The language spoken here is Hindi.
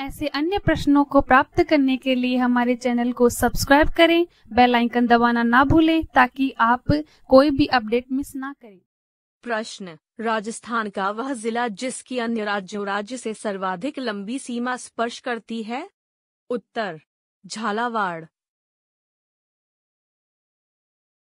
ऐसे अन्य प्रश्नों को प्राप्त करने के लिए हमारे चैनल को सब्सक्राइब करें बेल आइकन दबाना ना भूलें ताकि आप कोई भी अपडेट मिस ना करें प्रश्न राजस्थान का वह जिला जिसकी अन्य राज्यों राज्य से सर्वाधिक लंबी सीमा स्पर्श करती है उत्तर झालावाड़